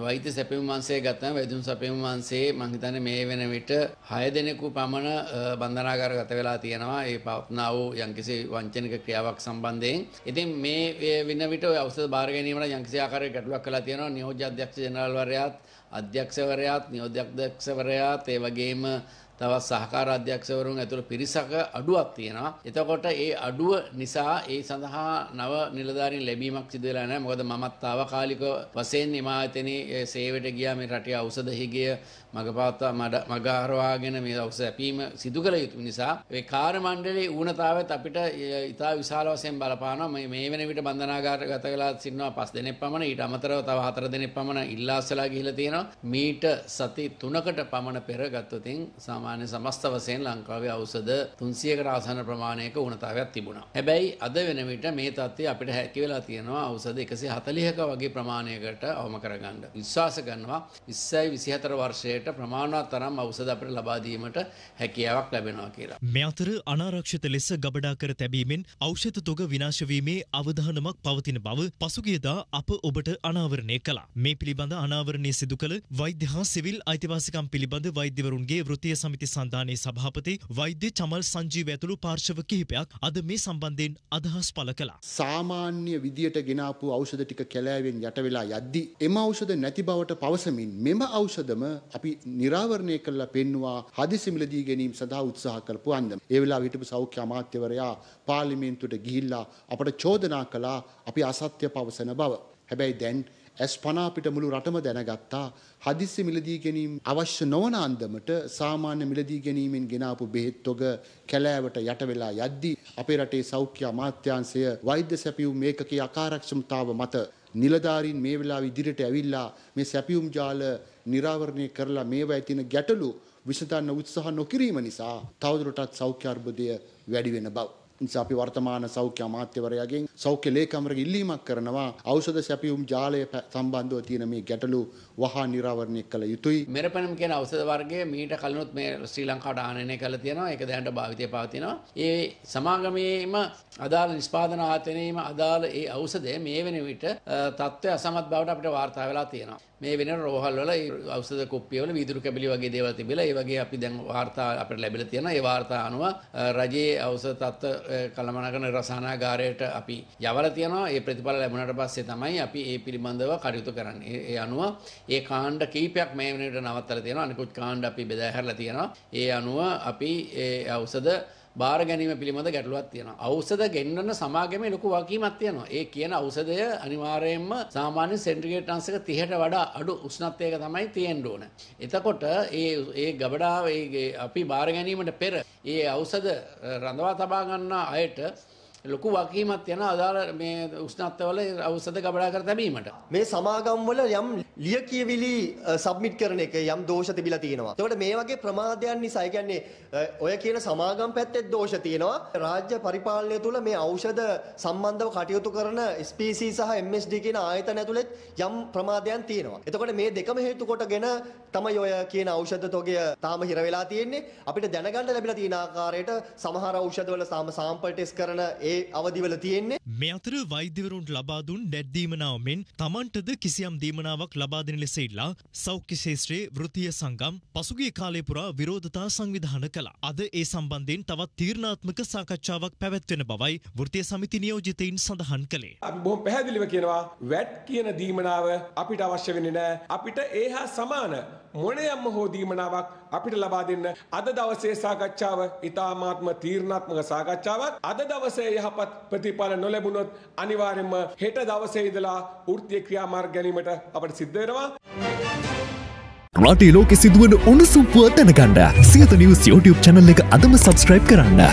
වෛද්‍ය සැපයුම් වංශය ගත්තම වෛද්‍යුම් සැපයුම් වංශයේ මම හිතන්නේ මේ වෙන විට 6 දෙනෙකු පමණ බන්ධනාගාර ගත වෙලා තියෙනවා ඒ පවත්නා වූ යම්කිසි වංචනික ක්‍රියාවක් සම්බන්ධයෙන්. ඉතින් මේ වෙන විට ඔය ඖෂධ බාර ගැනීමට යම්කිසි ආකාරයක ගැටලුවක් වෙලා තියෙනවා. නියෝජ්‍ය අධ්‍යක්ෂ ජෙනරාල්වරයාත් අධ්‍යක්ෂවරයාත් නියෝජ්‍ය අධ්‍යක්ෂවරයාත් ඒ වගේම තවත් සහකාර අධ්‍යක්ෂවරුන් ඇතුළු පිරිසක අඩුවක් තියෙනවා. එතකොට ඒ අඩුව නිසා ඒ සඳහා නව නිලධාරීන් ලැබීමක් සිදු වෙලා නැහැ. මොකද මමත් తాවකාලික වශයෙන් හිමායතනයේ සේවයට ගියා මේ රටේ ඖෂධ හිගිය මගපවත්වා මග හරවාගෙන මේ ඖෂධ අපීම සිදු කළ යුතු නිසා ඒ කාර්ය මණ්ඩලයේ ඌනතාවයත් අපිට ඉතා විශාල වශයෙන් බලපානවා. මේ මේ වෙන විට බන්ධනාගාරගත වෙලා සිටිනවා පස් දෙනෙක් පමණ. ඊට අමතරව තව හතර දෙනෙක් පමණ ඉල්ලා ඉස්සලා ගිහිලා තියෙනවා. මීට සති 3කට පමණ පෙර ගත්තොතින් සාමාන්‍ය සාමාන්‍ය සමස්ත වශයෙන් ලංකාවේ ඖෂධ 300කට ආසන්න ප්‍රමාණයක උණතාවයක් තිබුණා. හැබැයි අද වෙන විට මේ தත්ත්වය අපිට හැකි වෙලා තියෙනවා ඖෂධ 140ක වගේ ප්‍රමාණයකට අවම කරගන්න. විශ්වාස කරනවා 20යි 24 වර්ෂයට ප්‍රමාණවත් තරම් ඖෂධ අපිට ලබා දීමට හැකියාවක් ලැබෙනවා කියලා. මේ අතර අනාරක්ෂිත ලෙස ගබඩා කර තැබීමෙන් ඖෂධ තොග විනාශ වීමේ අවධානමක් පවතින බව පසුගියදා අප ඔබට අනාවරණය කළා. මේ පිළිබඳ අනාවරණය සිදු කළ වෛද්‍ය හා සිවිල් අයිතිවාසිකම් පිළිබඳ වෛද්‍යවරුන්ගේ වෘතිය සම සමිති සන්ධානයේ සභාපති වෛද්‍ය චමල් සංජීව ඇතුළු පාර්ශව කිහිපයක් අද මේ සම්බන්ධයෙන් අදහස් පළ කළා. සාමාන්‍ය විදියට ගෙනාපු ඖෂධ ටික කැලෑවෙන් යට වෙලා යද්දී එම ඖෂධ නැති බවට පවසමින් මෙම ඖෂධම අපි निराවරණය කරලා පෙන්නවා හදිසි මිලදී ගැනීම සඳහා උත්සාහ කරපු අන්දම. ඒ වෙලාව හිටපු සෞඛ්‍ය අමාත්‍යවරයා පාර්ලිමේන්තුවට ගිහිල්ලා අපට චෝදනා කළා අපි අසත්‍ය පවසන බව. හැබැයි දැන් ඇස් පනා පිට මුළු රටම දැනගත්තා හදිස්සි මිලදී ගැනීම අවශ්‍ය නොවන අන්දමට සාමාන්‍ය මිලදී ගැනීමෙන් ගෙන ආපු බෙහෙත් තොග කැලෑවට යට වෙලා යද්දී අපේ රටේ සෞඛ්‍ය අමාත්‍යාංශය වෛද්‍ය සැපියුම් මේකකේ අකාර්යක්ෂමතාව මත නිලධාරීන් මේ වෙලාව ඉදිරියට ඇවිල්ලා මේ සැපියුම් ජාල නිරාවරණය කරලා මේවා ඇතින ගැටලු විසඳන්න උත්සාහ නොකිරීම නිසා තවදුරටත් සෞඛ්‍ය අර්බුදය වැඩි වෙන බව නිසා අපි වර්තමාන සෞඛ්‍ය අමාත්‍යවරයාගෙන් සෞඛ්‍ය ලේකම්වරගේ ඉල්ලීමක් කරනවා ඖෂධ සැපයුම් ජාලය සම්බන්ධව තියෙන මේ ගැටලු වහා නිරාවරණය කළ යුතුයි. මෙරපැනම් කියන ඖෂධ වර්ගය මීට කලිනුත් මේ ශ්‍රී ලංකාවට ආනයනය කරලා තියෙනවා. ඒක දැනට භාවිතය පවතිනවා. ඒ සමාගමේම අදාළ නිෂ්පාදන ආයතනයේම අදාළ ඒ ඖෂධය මේ වෙන විට තත්ත්වය අසමත් බවට අපිට වාර්තා වෙලා තියෙනවා. මේ වෙන රෝහල් වල ඖෂධ කුප්පිය වල වීදුරු කැබලි වගේ දේවල් තිබිලා ඒ වගේ අපි දැන් වාර්තා අපිට ලැබිලා තියෙනවා. ඒ වාර්තා අනුව රජයේ ඖෂධ තත්ත්ව කළමනකන රසානාගාරයට අපි යවල තියනවා ඒ ප්‍රතිඵල ලැබුණට පස්සේ තමයි අපි ඒ පිළිබඳව කටයුතු කරන්නේ. ඒ අනුව ඒ කාණ්ඩ කීපයක් මේ වෙනකොට නවත්තලා තියෙනවා. අනිකුත් කාණ්ඩ අපි බෙදා හැරලා තියෙනවා. ඒ අනුව අපි ඒ ඖෂධ බාර ගැනීම පිළිබඳ ගැටලුවක් තියෙනවා. ඖෂධ ගෙන්වන සමාගමේ ලොකු වගකීමක් තියෙනවා. ඒ කියන ඖෂධය අනිවාර්යයෙන්ම සාමාන්‍ය සෙන්ටිග්‍රේඩ් අංශක 30ට වඩා අඩු උෂ්ණත්වයක තමයි තියෙන්න ඕන. එතකොට ඒ ඒ ගබඩාව ඒ අපි බාර ගැනීමට පෙර ඒ ඖෂධ රඳවා තබා ගන්නා අයට ලොකු වකීමක් යන අදාළ මේ උෂ්ණත්වවල ඖෂධ ගබඩා කර තැබීමට. මේ සමාගම්වල යම් ලියකියවිලි සබ්මිට් කරන එක යම් දෝෂ තිබිලා තියෙනවා. ඒකට මේ වගේ ප්‍රමාදයන් නිසා කියන්නේ ඔය කියන සමාගම් පැත්තේ දෝෂ තියෙනවා. රාජ්‍ය පරිපාලනය තුළ මේ ඖෂධ සම්බන්ධව කටයුතු කරන SPC සහ MSD කියන ආයතන ඇතුළත් යම් ප්‍රමාදයන් තියෙනවා. එතකොට මේ දෙකම හේතු කොටගෙන තමයි ඔය කියන ඖෂධ තොගය තාම හිර වෙලා තියෙන්නේ. අපිට දැනගන්න ලැබිලා තියෙන ආකාරයට සමහර ඖෂධවල සාම්පල් ටෙස්ට් කරන ඒ ඒ අවදිවල තියෙන්නේ. මේ අතර වෛද්‍යවරුන්ට ලබා දුන් නැට් දීමනාව මෙන් Tamanටද කිසියම් දීමනාවක් ලබා දෙන ලෙස ඉල්ලා සෞඛ්‍ය ශාස්ත්‍රයේ වෘත්තීය සංගම් පසුගිය කාලය පුරා විරෝධතා සංවිධාන කළා. අද ඒ සම්බන්ධයෙන් තවත් තීරණාත්මක සාකච්ඡාවක් පැවැත්වෙන බවයි වෘත්තීය සමිති නියෝජිතයින් සඳහන් කළේ. අපි බොහොම පැහැදිලිව කියනවා වැට් කියන දීමනාව අපිට අවශ්‍ය වෙන්නේ නැහැ. අපිට ඒ හා සමාන මොනයම්ම හෝ දීමනාවක් අපිට ලබා දෙන්න අද දවසේ සාකච්ඡාව ඉතාමාත්ම තීරණාත්මක සාකච්ඡාවක් අද දවසේ යහපත් ප්‍රතිඵල නොලැබුණොත් අනිවාර්යයෙන්ම හෙට දවසේ ඉඳලා වෘත්තීය ක්‍රියාමාර්ග ගැනීමට අපට සිද්ධ වෙනවා රටේ ලෝකෙ සිදුවන උණුසුම් පුව දැනගන්න සියත නිවුස් YouTube channel එක අදම subscribe කරන්න